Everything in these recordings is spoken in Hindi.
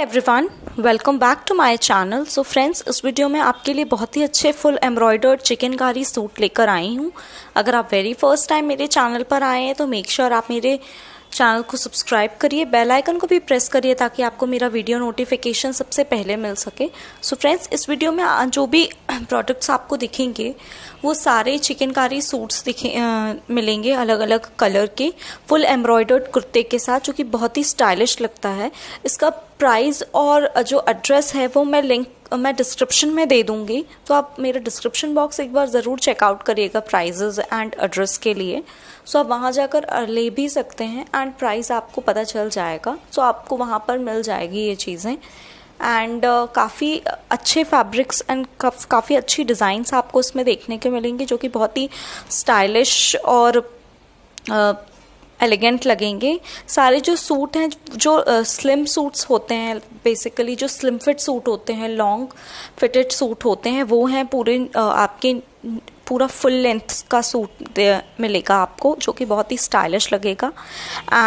everyone welcome back to my channel so friends इस वीडियो में आपके लिए बहुत ही अच्छे फुल एम्ब्रॉयडर्ड चिकनकारी सूट लेकर आई हूँ अगर आप वेरी फर्स्ट टाइम मेरे चैनल पर आए हैं तो मेक श्योर sure आप मेरे चैनल को सब्सक्राइब करिए बेल आइकन को भी प्रेस करिए ताकि आपको मेरा वीडियो नोटिफिकेशन सबसे पहले मिल सके सो so फ्रेंड्स इस वीडियो में जो भी प्रोडक्ट्स आपको दिखेंगे वो सारे चिकनकारी सूट्स दिखे आ, मिलेंगे अलग अलग कलर के फुल एम्ब्रॉयडर्ड कुर्ते के साथ जो कि बहुत ही स्टाइलिश लगता है इसका प्राइस और जो एड्रेस है वो मैं लिंक मैं डिस्क्रिप्शन में दे दूँगी तो आप मेरा डिस्क्रिप्शन बॉक्स एक बार ज़रूर चेकआउट करिएगा प्राइजेज एंड एड्रेस के लिए सो आप वहाँ जाकर ले भी सकते हैं एंड प्राइस आपको पता चल जाएगा सो आपको वहाँ पर मिल जाएगी ये चीज़ें एंड uh, काफ़ी अच्छे फैब्रिक्स एंड काफ़ी अच्छी डिज़ाइंस आपको उसमें देखने को मिलेंगे जो कि बहुत ही स्टाइलिश और uh, एलिगेंट लगेंगे सारे जो सूट हैं जो स्लिम uh, सूट्स होते हैं बेसिकली जो स्लिम फिट सूट होते हैं लॉन्ग फिटेड सूट होते हैं वो हैं पूरे uh, आपके पूरा फुल लेंथ का सूट uh, मिलेगा आपको जो कि बहुत ही स्टाइलिश लगेगा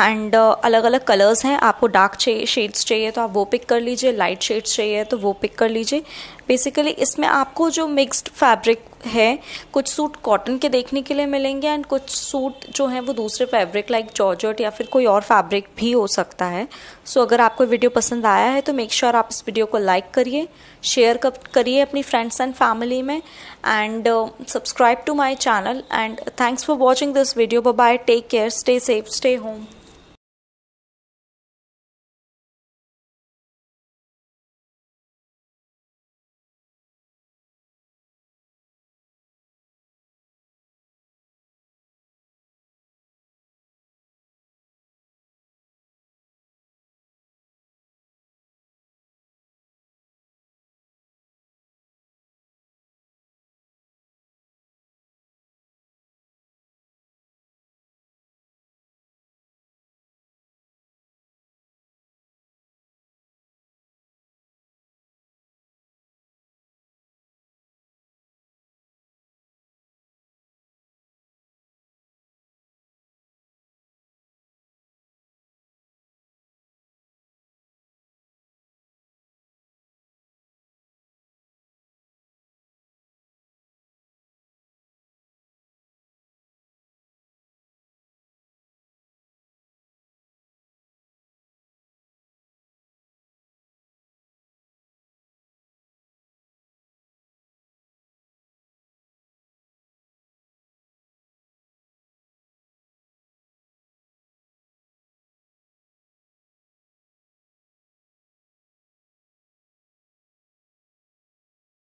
एंड अलग अलग कलर्स हैं आपको डार्क शेड्स चाहिए तो आप वो पिक कर लीजिए लाइट शेड्स चाहिए तो वो पिक कर लीजिए बेसिकली इसमें आपको जो मिक्स्ड फैब्रिक है कुछ सूट कॉटन के देखने के लिए मिलेंगे एंड कुछ सूट जो हैं वो दूसरे फैब्रिक लाइक जॉर्जर्ट या फिर कोई और फैब्रिक भी हो सकता है सो so, अगर आपको वीडियो पसंद आया है तो मेक श्योर sure आप इस वीडियो को लाइक करिए शेयर करिए अपनी फ्रेंड्स एंड फैमिली में and subscribe to my channel and thanks for watching this video bye take care stay safe stay home